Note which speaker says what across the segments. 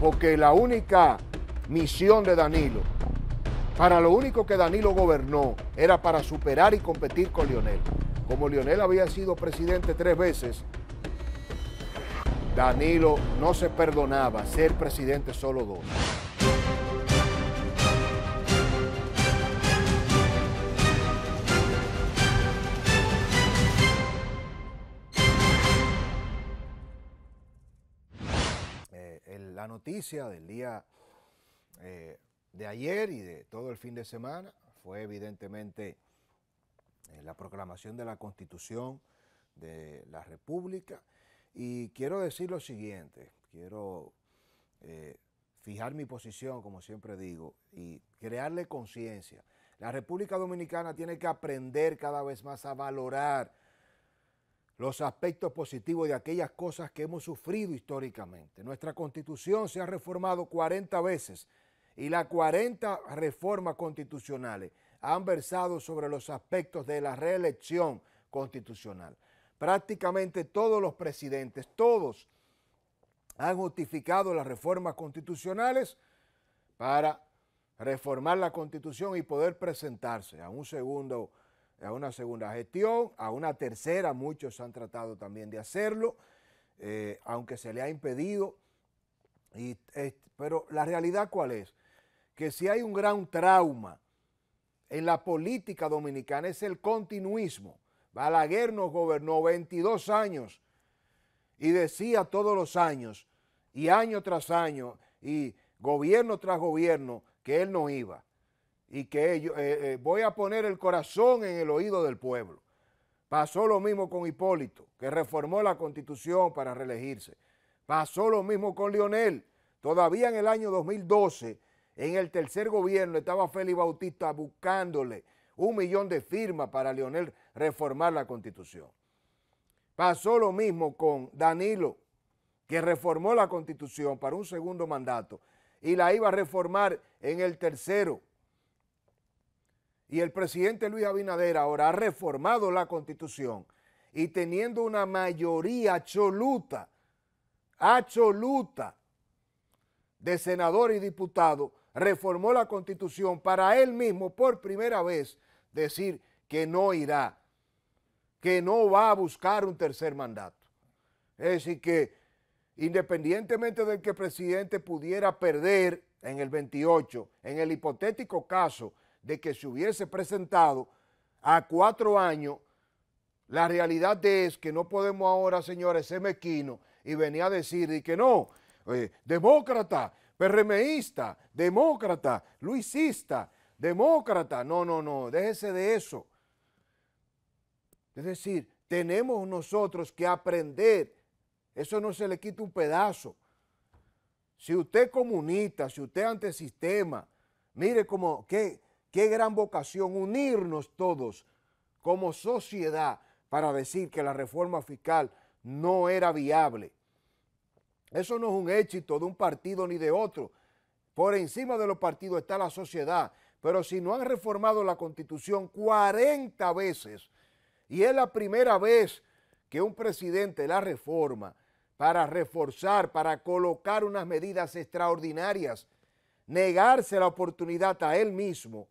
Speaker 1: porque la única misión de Danilo, para lo único que Danilo gobernó, era para superar y competir con Lionel. Como Lionel había sido presidente tres veces, Danilo no se perdonaba ser presidente solo dos. noticia del día eh, de ayer y de todo el fin de semana fue evidentemente eh, la proclamación de la Constitución de la República. Y quiero decir lo siguiente, quiero eh, fijar mi posición, como siempre digo, y crearle conciencia. La República Dominicana tiene que aprender cada vez más a valorar los aspectos positivos de aquellas cosas que hemos sufrido históricamente. Nuestra constitución se ha reformado 40 veces y las 40 reformas constitucionales han versado sobre los aspectos de la reelección constitucional. Prácticamente todos los presidentes, todos, han justificado las reformas constitucionales para reformar la constitución y poder presentarse a un segundo a una segunda gestión, a una tercera, muchos han tratado también de hacerlo, eh, aunque se le ha impedido. pero la realidad cuál es? Que si hay un gran trauma en la política dominicana es el continuismo. Balaguer nos gobernó 22 años y decía todos los años y año tras año y gobierno tras gobierno que él no iba y que ellos, eh, eh, voy a poner el corazón en el oído del pueblo. Pasó lo mismo con Hipólito, que reformó la constitución para reelegirse. Pasó lo mismo con Lionel. Todavía en el año 2012, en el tercer gobierno, estaba Félix Bautista buscándole un millón de firmas para Lionel reformar la constitución. Pasó lo mismo con Danilo, que reformó la constitución para un segundo mandato y la iba a reformar en el tercero y el presidente Luis Abinader ahora ha reformado la constitución y teniendo una mayoría absoluta, absoluta, de senadores y diputados, reformó la constitución para él mismo por primera vez decir que no irá, que no va a buscar un tercer mandato. Es decir, que independientemente del que el presidente pudiera perder en el 28, en el hipotético caso de que se hubiese presentado a cuatro años, la realidad es que no podemos ahora, señores, ser mezquinos y venir a decir y que no, eh, demócrata, perremeísta demócrata, luisista, demócrata. No, no, no, déjese de eso. Es decir, tenemos nosotros que aprender. Eso no se le quita un pedazo. Si usted comunista, si usted antisistema, mire como que Qué gran vocación unirnos todos como sociedad para decir que la reforma fiscal no era viable. Eso no es un éxito de un partido ni de otro. Por encima de los partidos está la sociedad. Pero si no han reformado la constitución 40 veces, y es la primera vez que un presidente la reforma para reforzar, para colocar unas medidas extraordinarias, negarse la oportunidad a él mismo,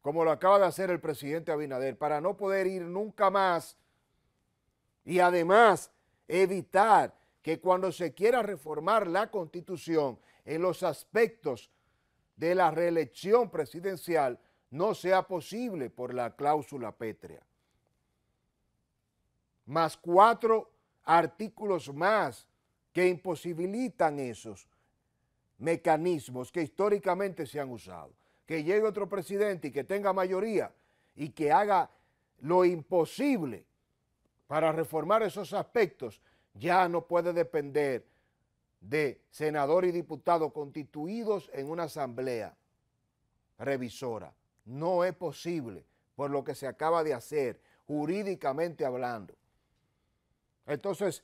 Speaker 1: como lo acaba de hacer el presidente Abinader, para no poder ir nunca más y además evitar que cuando se quiera reformar la constitución en los aspectos de la reelección presidencial no sea posible por la cláusula pétrea. Más cuatro artículos más que imposibilitan esos mecanismos que históricamente se han usado que llegue otro presidente y que tenga mayoría y que haga lo imposible para reformar esos aspectos, ya no puede depender de senador y diputado constituidos en una asamblea revisora. No es posible por lo que se acaba de hacer, jurídicamente hablando. Entonces,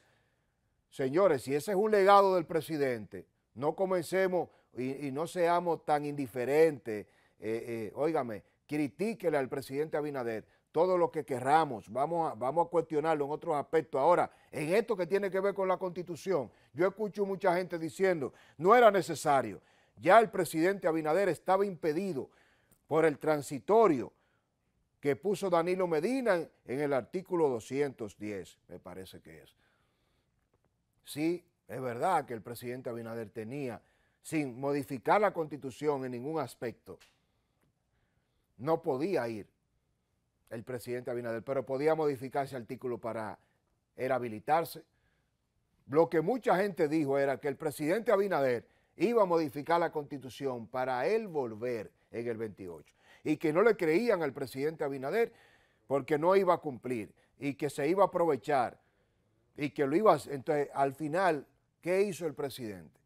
Speaker 1: señores, si ese es un legado del presidente, no comencemos y, y no seamos tan indiferentes eh, eh, óigame, critíquele al presidente Abinader todo lo que querramos, vamos a, cuestionarlo en otros aspectos. Ahora, en esto que tiene que ver con la constitución, yo escucho mucha gente diciendo, no era necesario, ya el presidente Abinader estaba impedido por el transitorio que puso Danilo Medina en el artículo 210, me parece que es. Sí, es verdad que el presidente Abinader tenía, sin modificar la constitución en ningún aspecto, no podía ir el presidente Abinader, pero podía modificar ese artículo para era habilitarse. Lo que mucha gente dijo era que el presidente Abinader iba a modificar la constitución para él volver en el 28 y que no le creían al presidente Abinader porque no iba a cumplir y que se iba a aprovechar y que lo iba a... Entonces, al final, ¿qué hizo el presidente?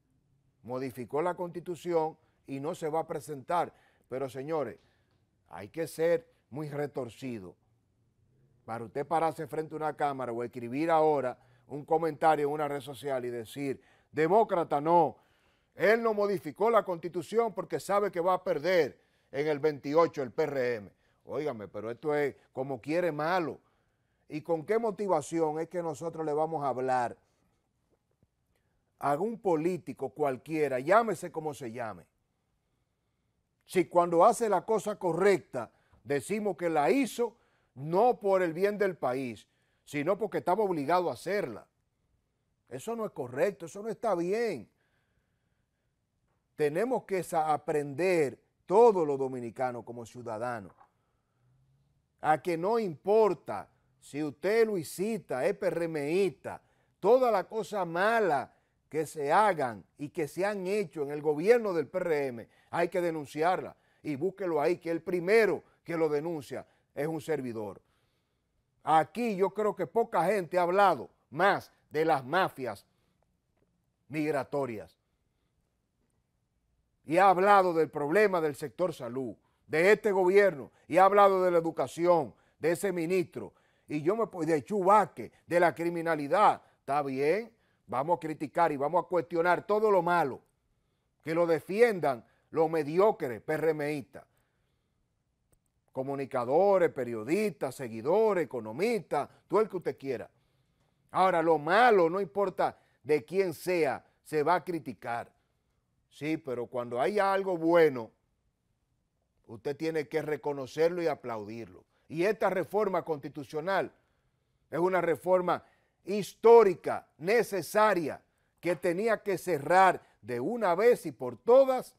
Speaker 1: Modificó la constitución y no se va a presentar. Pero señores, hay que ser muy retorcido. Para usted pararse frente a una cámara o escribir ahora un comentario en una red social y decir, demócrata no, él no modificó la constitución porque sabe que va a perder en el 28 el PRM. Óigame, pero esto es como quiere malo. ¿Y con qué motivación es que nosotros le vamos a hablar a un político cualquiera, llámese como se llame? Si cuando hace la cosa correcta decimos que la hizo, no por el bien del país, sino porque estaba obligado a hacerla. Eso no es correcto, eso no está bien. Tenemos que aprender todos los dominicanos como ciudadanos a que no importa si usted lo luisita, es PRMista, toda la cosa mala que se hagan y que se han hecho en el gobierno del PRM, hay que denunciarla. Y búsquelo ahí, que el primero que lo denuncia es un servidor. Aquí yo creo que poca gente ha hablado más de las mafias migratorias. Y ha hablado del problema del sector salud, de este gobierno, y ha hablado de la educación, de ese ministro. Y yo me de Chubaque, de la criminalidad. Está bien, Vamos a criticar y vamos a cuestionar todo lo malo. Que lo defiendan los mediocres PRMistas. Comunicadores, periodistas, seguidores, economistas, todo el que usted quiera. Ahora, lo malo, no importa de quién sea, se va a criticar. Sí, pero cuando hay algo bueno, usted tiene que reconocerlo y aplaudirlo. Y esta reforma constitucional es una reforma histórica, necesaria, que tenía que cerrar de una vez y por todas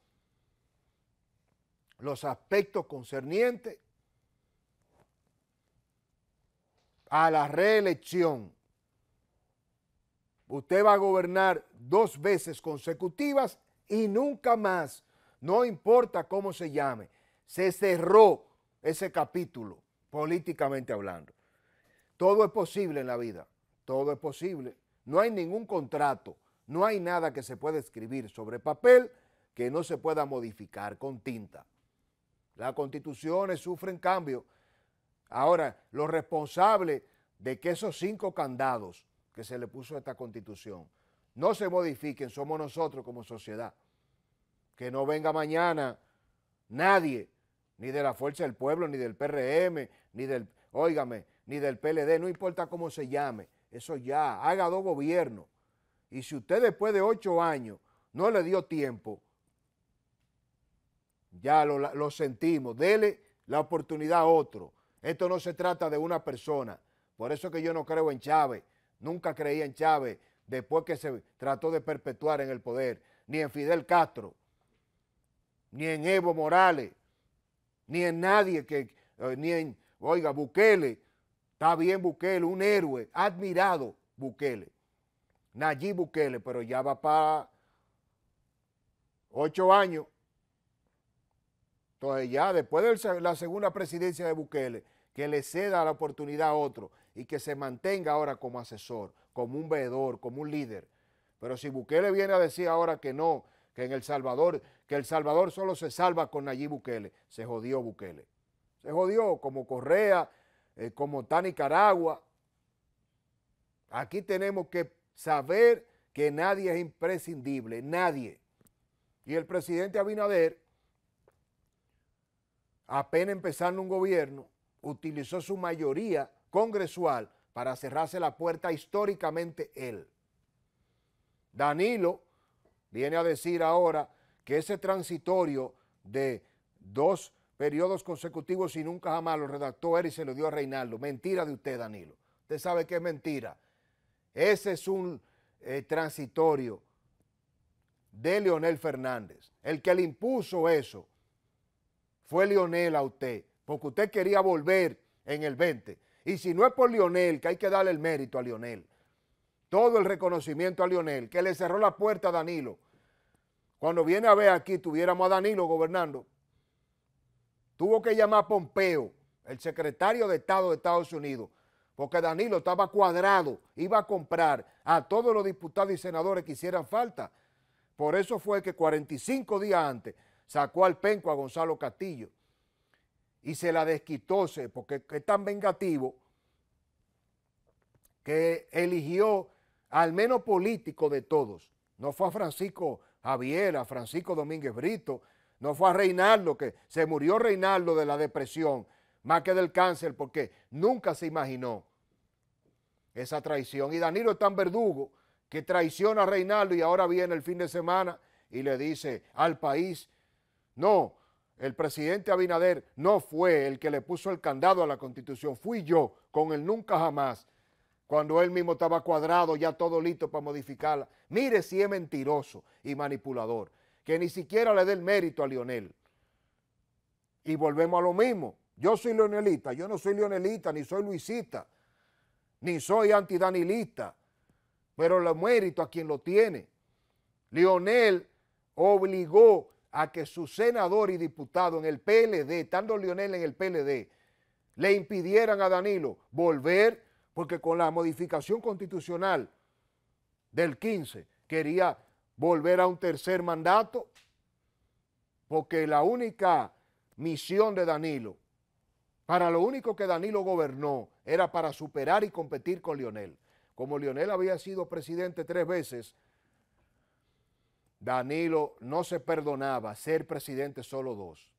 Speaker 1: los aspectos concernientes a la reelección. Usted va a gobernar dos veces consecutivas y nunca más, no importa cómo se llame, se cerró ese capítulo, políticamente hablando. Todo es posible en la vida todo es posible. No hay ningún contrato, no hay nada que se pueda escribir sobre papel que no se pueda modificar con tinta. Las constituciones sufren cambio. Ahora, los responsables de que esos cinco candados que se le puso a esta constitución no se modifiquen, somos nosotros como sociedad. Que no venga mañana nadie, ni de la Fuerza del Pueblo, ni del PRM, ni del, óigame, ni del PLD, no importa cómo se llame, eso ya, haga dos gobiernos. Y si usted después de ocho años no le dio tiempo, ya lo, sentimos, dele la oportunidad a otro. Esto no se trata de una persona. Por eso que yo no creo en Chávez, nunca creía en Chávez después que se trató de perpetuar en el poder, ni en Fidel Castro, ni en Evo Morales, ni en nadie que, eh, ni en, oiga, Bukele, Está bien Bukele, un héroe, admirado Bukele. Nayib Bukele, pero ya va para ocho años. Entonces ya después de la segunda presidencia de Bukele, que le ceda la oportunidad a otro y que se mantenga ahora como asesor, como un veedor, como un líder. Pero si Bukele viene a decir ahora que no, que en El Salvador, que El Salvador solo se salva con Nayib Bukele, se jodió Bukele. Se jodió como Correa, eh, como está Nicaragua. Aquí tenemos que saber que nadie es imprescindible, nadie. Y el presidente Abinader, apenas empezando un gobierno, utilizó su mayoría congresual para cerrarse la puerta históricamente él. Danilo viene a decir ahora que ese transitorio de dos periodos consecutivos y nunca jamás lo redactó él y se lo dio a Reinaldo. Mentira de usted, Danilo. Usted sabe que es mentira. Ese es un eh, transitorio de Leonel Fernández. El que le impuso eso fue Leonel a usted, porque usted quería volver en el 20. Y si no es por Leonel, que hay que darle el mérito a Leonel, todo el reconocimiento a Leonel, que le cerró la puerta a Danilo. Cuando viene a ver aquí, tuviéramos a Danilo gobernando, Tuvo que llamar a Pompeo, el secretario de Estado de Estados Unidos, porque Danilo estaba cuadrado, iba a comprar a todos los diputados y senadores que hicieran falta. Por eso fue que 45 días antes sacó al penco a Gonzalo Castillo y se la desquitó, porque es tan vengativo que eligió al menos político de todos. No fue a Francisco Javier, a Francisco Domínguez Brito, no fue a Reinaldo, que se murió Reinaldo de la depresión, más que del cáncer, porque nunca se imaginó esa traición. Y Danilo es tan verdugo que traiciona a Reinaldo y ahora viene el fin de semana y le dice al país, no, el presidente Abinader no fue el que le puso el candado a la constitución, fui yo con el nunca jamás, cuando él mismo estaba cuadrado, ya todo listo para modificarla. Mire si es mentiroso y manipulador que ni siquiera le dé el mérito a Lionel. Y volvemos a lo mismo. Yo soy leonelista, yo no soy leonelista, ni soy luisista, ni soy antidanilista, pero le mérito a quien lo tiene. Lionel obligó a que su senador y diputado en el PLD, tanto Lionel en el PLD, le impidieran a Danilo volver, porque con la modificación constitucional del 15 quería volver a un tercer mandato, porque la única misión de Danilo, para lo único que Danilo gobernó, era para superar y competir con Lionel. Como Lionel había sido presidente tres veces, Danilo no se perdonaba ser presidente solo dos,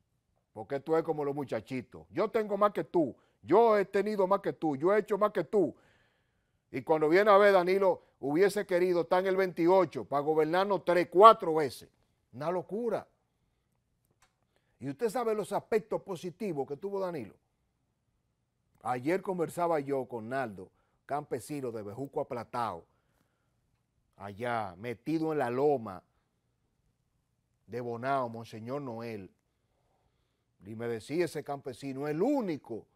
Speaker 1: porque tú eres como los muchachitos. Yo tengo más que tú, yo he tenido más que tú, yo he hecho más que tú, y cuando viene a ver, Danilo hubiese querido estar en el 28 para gobernarnos tres, cuatro veces. Una locura. Y usted sabe los aspectos positivos que tuvo Danilo. Ayer conversaba yo con Naldo, campesino de Bejuco Platao, allá, metido en la loma de Bonao, Monseñor Noel. Y me decía ese campesino, el único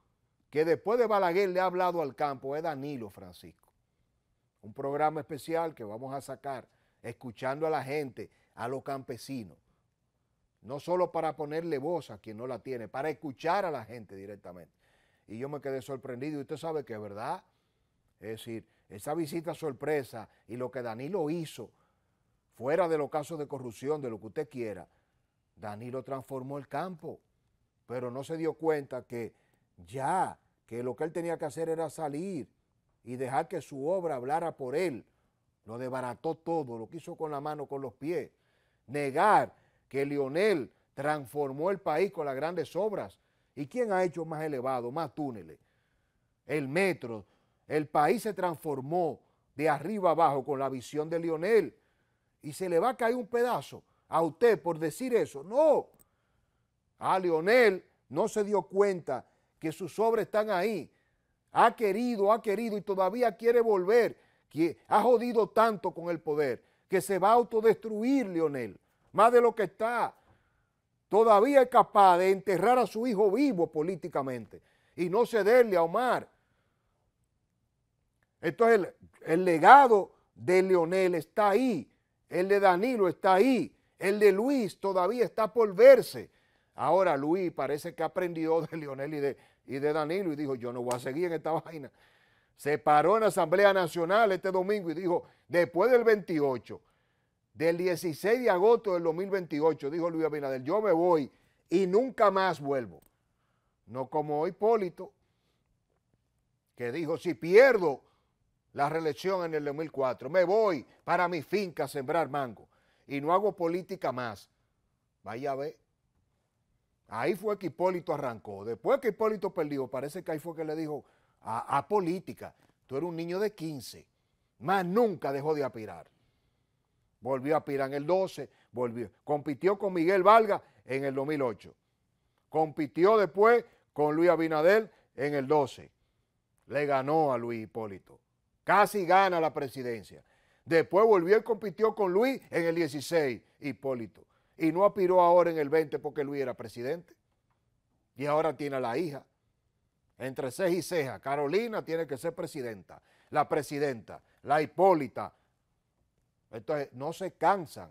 Speaker 1: que después de Balaguer le ha hablado al campo es Danilo Francisco un programa especial que vamos a sacar escuchando a la gente, a los campesinos. No solo para ponerle voz a quien no la tiene, para escuchar a la gente directamente. Y yo me quedé sorprendido y usted sabe que es verdad. Es decir, esa visita sorpresa y lo que Danilo hizo, fuera de los casos de corrupción, de lo que usted quiera, Danilo transformó el campo, pero no se dio cuenta que ya, que lo que él tenía que hacer era salir y dejar que su obra hablara por él. Lo desbarató todo, lo quiso con la mano, con los pies. Negar que Lionel transformó el país con las grandes obras. ¿Y quién ha hecho más elevado, más túneles? El metro. El país se transformó de arriba abajo con la visión de Lionel. Y se le va a caer un pedazo a usted por decir eso. No. A Lionel no se dio cuenta que sus obras están ahí ha querido, ha querido y todavía quiere volver, ha jodido tanto con el poder, que se va a autodestruir Lionel, más de lo que está. Todavía es capaz de enterrar a su hijo vivo políticamente y no cederle a Omar. Entonces el, el legado de Leonel está ahí, el de Danilo está ahí, el de Luis todavía está por verse. Ahora Luis parece que ha aprendido de Lionel y de, y de Danilo y dijo, yo no voy a seguir en esta vaina. Se paró en la Asamblea Nacional este domingo y dijo, después del 28, del 16 de agosto del 2028, dijo Luis Abinader, yo me voy y nunca más vuelvo. No como Hipólito, que dijo, si pierdo la reelección en el 2004, me voy para mi finca a sembrar mango y no hago política más. Vaya a ver. Ahí fue que Hipólito arrancó. Después que Hipólito perdió, parece que ahí fue que le dijo a, política, tú eres un niño de 15, más nunca dejó de aspirar. Volvió a aspirar en el 12, volvió. Compitió con Miguel Valga en el 2008. Compitió después con Luis Abinadel en el 12. Le ganó a Luis Hipólito. Casi gana la presidencia. Después volvió y compitió con Luis en el 16, Hipólito y no aspiró ahora en el 20 porque Luis era presidente. Y ahora tiene a la hija. Entre seis y ceja, Carolina tiene que ser presidenta, la presidenta, la Hipólita. Entonces, no se cansan.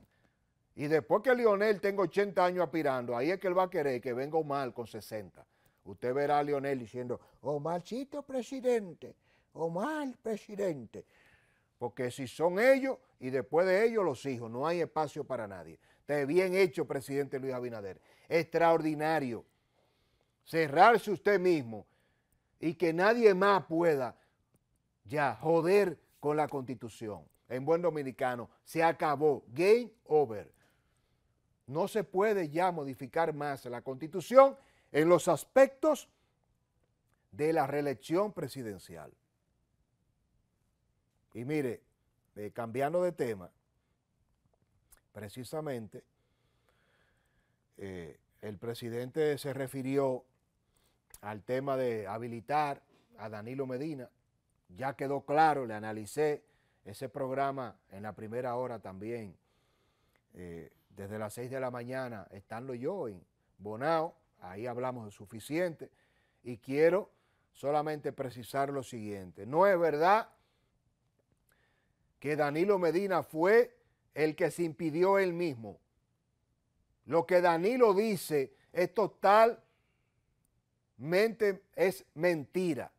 Speaker 1: Y después que Lionel tenga 80 años aspirando, ahí es que él va a querer que venga Omar con 60. Usted verá a Lionel diciendo, Omarcito presidente, o mal presidente. Porque si son ellos y después de ellos los hijos, no hay espacio para nadie. Te bien hecho, presidente Luis Abinader. Extraordinario. Cerrarse usted mismo y que nadie más pueda ya joder con la constitución. En buen dominicano, se acabó. Game over. No se puede ya modificar más la constitución en los aspectos de la reelección presidencial. Y mire, eh, cambiando de tema, precisamente, eh, el presidente se refirió al tema de habilitar a Danilo Medina. Ya quedó claro, le analicé ese programa en la primera hora también. Eh, desde las 6 de la mañana, estando yo en Bonao, ahí hablamos de suficiente. Y quiero solamente precisar lo siguiente. No es verdad que Danilo Medina fue el que se impidió él mismo. Lo que Danilo dice es totalmente es mentira.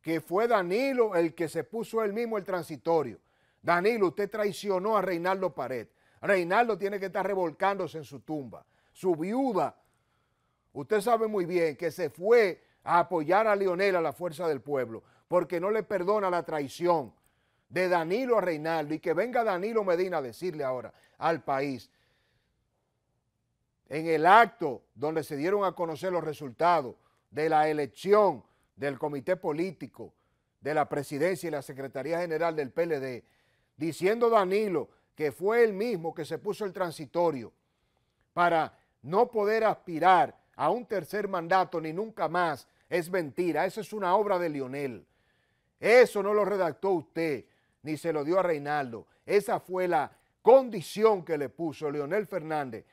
Speaker 1: Que fue Danilo el que se puso él mismo el transitorio. Danilo, usted traicionó a Reinaldo Pared. Reinaldo tiene que estar revolcándose en su tumba. Su viuda, usted sabe muy bien que se fue a apoyar a Leonel a la fuerza del pueblo, porque no le perdona la traición de Danilo a Reinaldo y que venga Danilo Medina a decirle ahora al país, en el acto donde se dieron a conocer los resultados de la elección del comité político de la presidencia y la Secretaría General del PLD, diciendo Danilo que fue él mismo que se puso el transitorio para no poder aspirar a un tercer mandato ni nunca más, es mentira, eso es una obra de Lionel. Eso no lo redactó usted, ni se lo dio a Reinaldo. Esa fue la condición que le puso Leonel Fernández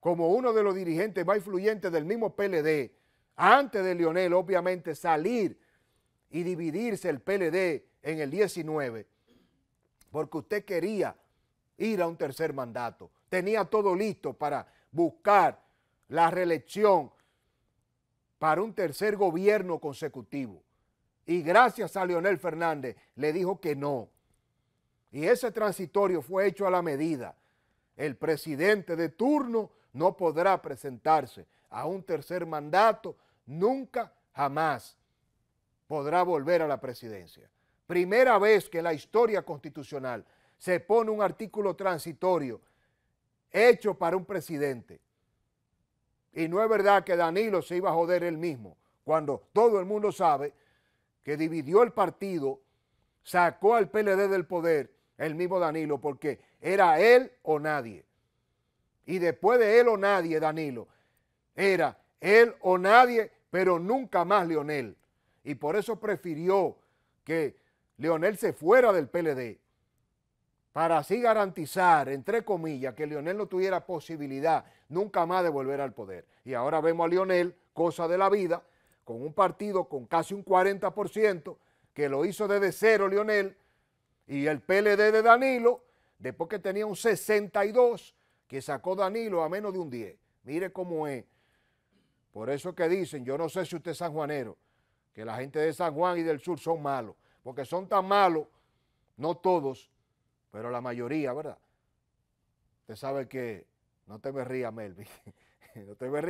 Speaker 1: como uno de los dirigentes más influyentes del mismo PLD, antes de Leonel, obviamente, salir y dividirse el PLD en el 19, porque usted quería ir a un tercer mandato. Tenía todo listo para buscar la reelección para un tercer gobierno consecutivo. Y gracias a Leonel Fernández le dijo que no. Y ese transitorio fue hecho a la medida. El presidente de turno no podrá presentarse a un tercer mandato nunca, jamás podrá volver a la presidencia. Primera vez que en la historia constitucional se pone un artículo transitorio hecho para un presidente. Y no es verdad que Danilo se iba a joder él mismo, cuando todo el mundo sabe que dividió el partido, sacó al PLD del poder, el mismo Danilo, porque era él o nadie. Y después de él o nadie, Danilo, era él o nadie, pero nunca más Leonel. Y por eso prefirió que Leonel se fuera del PLD, para así garantizar, entre comillas, que Leonel no tuviera posibilidad nunca más de volver al poder. Y ahora vemos a Leonel, cosa de la vida, un partido con casi un 40%, que lo hizo desde cero Lionel, y el PLD de Danilo, después que tenía un 62, que sacó Danilo a menos de un 10. Mire cómo es. Por eso que dicen, yo no sé si usted es sanjuanero, que la gente de San Juan y del sur son malos, porque son tan malos, no todos, pero la mayoría, ¿verdad? Usted sabe que, no te me rías, Melvin, no te me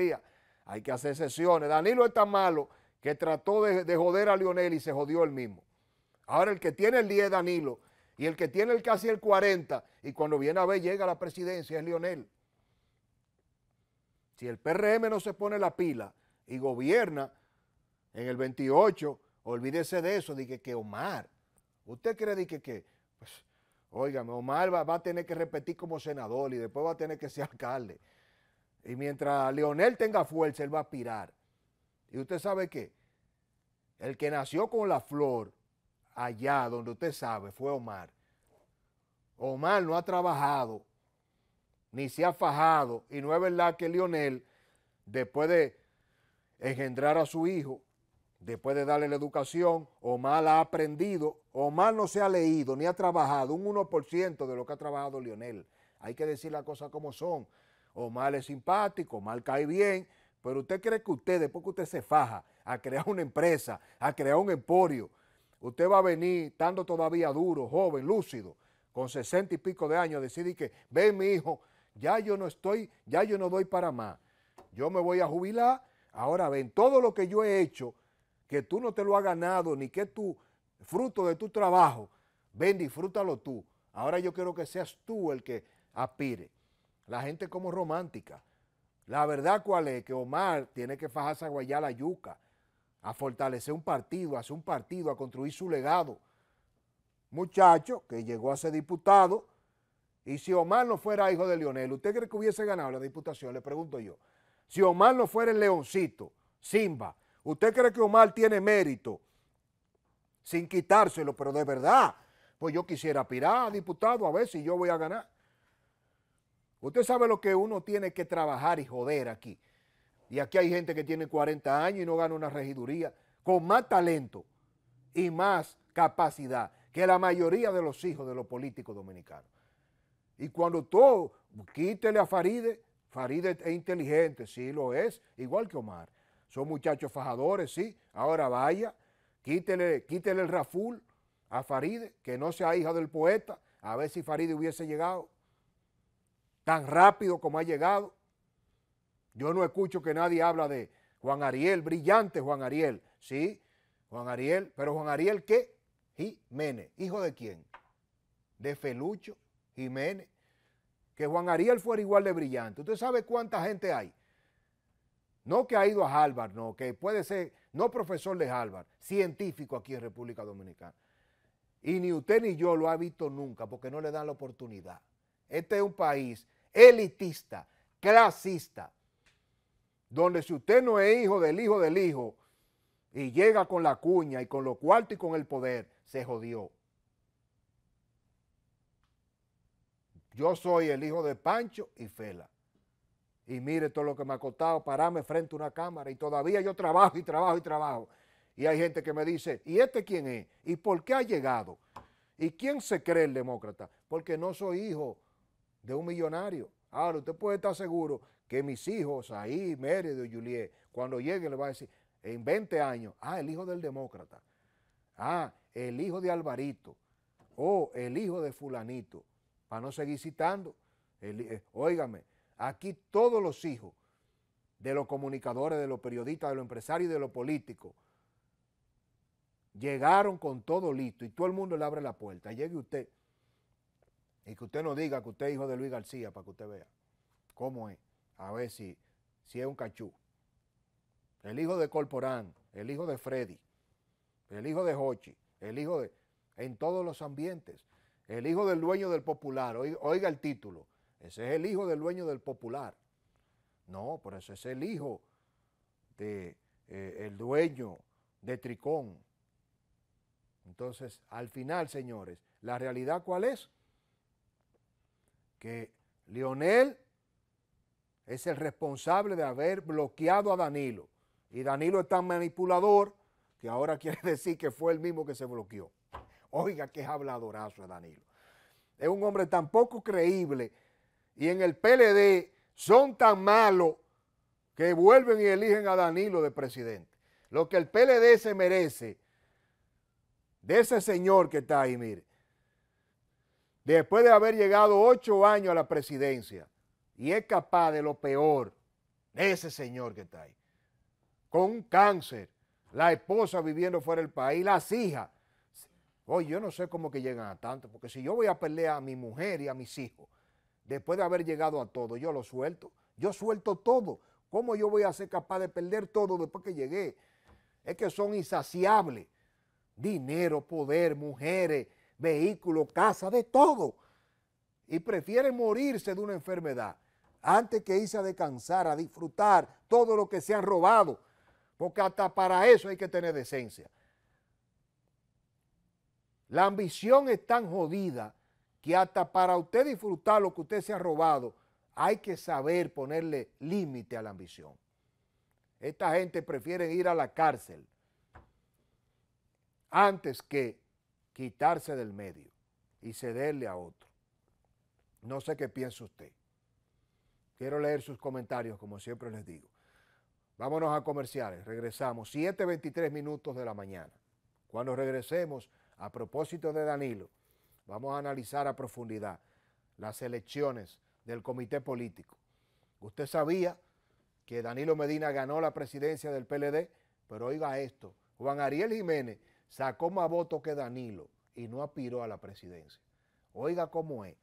Speaker 1: hay que hacer sesiones. Danilo es tan malo que trató de, joder a Lionel y se jodió él mismo. Ahora el que tiene el 10 Danilo y el que tiene el casi el 40 y cuando viene a ver llega a la presidencia es Lionel. Si el PRM no se pone la pila y gobierna en el 28, olvídese de eso, Dije que, Omar. ¿Usted cree que, que pues, óigame, Omar va, a tener que repetir como senador y después va a tener que ser alcalde. Y mientras Leonel tenga fuerza, él va a aspirar. Y usted sabe que el que nació con la flor allá donde usted sabe fue Omar. Omar no ha trabajado, ni se ha fajado. Y no es verdad que Lionel, después de engendrar a su hijo, después de darle la educación, Omar ha aprendido, Omar no se ha leído ni ha trabajado un 1% de lo que ha trabajado Lionel. Hay que decir las cosas como son o mal es simpático, o mal cae bien, pero usted cree que usted, después que usted se faja a crear una empresa, a crear un emporio, usted va a venir estando todavía duro, joven, lúcido, con sesenta y pico de años, decir que, ven mi hijo, ya yo no estoy, ya yo no doy para más, yo me voy a jubilar, ahora ven, todo lo que yo he hecho, que tú no te lo has ganado, ni que tú, fruto de tu trabajo, ven, disfrútalo tú, ahora yo quiero que seas tú el que aspire. La gente como romántica. La verdad cuál es que Omar tiene que fajarse a guayala la yuca, a fortalecer un partido, a hacer un partido, a construir su legado. Muchacho que llegó a ser diputado, y si Omar no fuera hijo de Lionel, ¿usted cree que hubiese ganado la diputación? Le pregunto yo. Si Omar no fuera el leoncito, Simba, ¿usted cree que Omar tiene mérito? Sin quitárselo, pero de verdad, pues yo quisiera pirar a diputado a ver si yo voy a ganar. Usted sabe lo que uno tiene que trabajar y joder aquí. Y aquí hay gente que tiene 40 años y no gana una regiduría con más talento y más capacidad que la mayoría de los hijos de los políticos dominicanos. Y cuando todo, quítele a Faride, Faride es inteligente, sí lo es, igual que Omar. Son muchachos fajadores, sí, ahora vaya, quítele, quítele el Raful a Faride, que no sea hija del poeta, a ver si Faride hubiese llegado tan rápido como ha llegado. Yo no escucho que nadie habla de Juan Ariel, brillante Juan Ariel, ¿sí? Juan Ariel, pero Juan Ariel qué? Jiménez, hijo de quién? De Felucho Jiménez. Que Juan Ariel fuera igual de brillante. ¿Usted sabe cuánta gente hay? No que ha ido a Harvard, no, que puede ser, no profesor de Harvard, científico aquí en República Dominicana. Y ni usted ni yo lo ha visto nunca porque no le dan la oportunidad. Este es un país elitista, clasista, donde si usted no es hijo del hijo del hijo y llega con la cuña y con lo cuarto y con el poder, se jodió. Yo soy el hijo de Pancho y Fela. Y mire todo lo que me ha costado pararme frente a una cámara y todavía yo trabajo y trabajo y trabajo. Y hay gente que me dice, ¿y este quién es? ¿Y por qué ha llegado? ¿Y quién se cree el demócrata? Porque no soy hijo de un millonario. Ahora, usted puede estar seguro que mis hijos, ahí, Mérida y Juliet, cuando llegue le va a decir, en 20 años, ah, el hijo del demócrata, ah, el hijo de Alvarito, o el hijo de fulanito, para no seguir citando. El, eh, óigame, aquí todos los hijos de los comunicadores, de los periodistas, de los empresarios y de los políticos, llegaron con todo listo y todo el mundo le abre la puerta. Llegue usted. Y que usted no diga que usted es hijo de Luis García para que usted vea cómo es. A ver si, si es un cachú. El hijo de Corporán, el hijo de Freddy, el hijo de Hochi, el hijo de... En todos los ambientes. El hijo del dueño del popular. Oiga, el título. Ese es el hijo del dueño del popular. No, por eso es el hijo de eh, el dueño de Tricón. Entonces, al final, señores, ¿la realidad cuál es? que Lionel es el responsable de haber bloqueado a Danilo. Y Danilo es tan manipulador que ahora quiere decir que fue el mismo que se bloqueó. Oiga, qué habladorazo es Danilo. Es un hombre tan poco creíble y en el PLD son tan malos que vuelven y eligen a Danilo de presidente. Lo que el PLD se merece de ese señor que está ahí, mire, después de haber llegado ocho años a la presidencia y es capaz de lo peor, ese señor que está ahí, con cáncer, la esposa viviendo fuera del país, las hijas. hoy yo no sé cómo que llegan a tanto, porque si yo voy a pelear a mi mujer y a mis hijos, después de haber llegado a todo, yo lo suelto, yo suelto todo. ¿Cómo yo voy a ser capaz de perder todo después que llegué? Es que son insaciables. Dinero, poder, mujeres, vehículo, casa, de todo. Y prefieren morirse de una enfermedad antes que irse a descansar, a disfrutar todo lo que se han robado. Porque hasta para eso hay que tener decencia. La ambición es tan jodida que hasta para usted disfrutar lo que usted se ha robado, hay que saber ponerle límite a la ambición. Esta gente prefiere ir a la cárcel antes que quitarse del medio y cederle a otro. No sé qué piensa usted. Quiero leer sus comentarios, como siempre les digo. Vámonos a comerciales, regresamos 7.23 minutos de la mañana. Cuando regresemos, a propósito de Danilo, vamos a analizar a profundidad las elecciones del comité político. Usted sabía que Danilo Medina ganó la presidencia del PLD, pero oiga esto, Juan Ariel Jiménez sacó más votos que Danilo y no aspiró a la presidencia. Oiga cómo es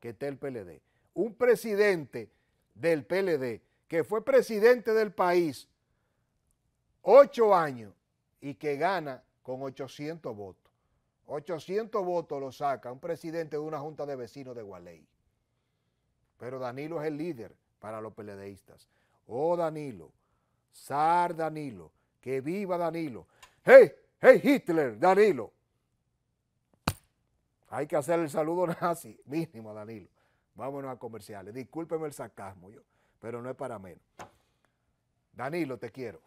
Speaker 1: que está el PLD. Un presidente del PLD que fue presidente del país ocho años y que gana con 800 votos. 800 votos lo saca un presidente de una junta de vecinos de Gualey. Pero Danilo es el líder para los PLDistas. Oh Danilo, ¡Sar Danilo, que viva Danilo. ¡Hey! hey Hitler, Danilo. Hay que hacer el saludo nazi, mínimo Danilo. Vámonos a comerciales. Discúlpeme el sarcasmo yo, pero no es para menos. Danilo, te quiero.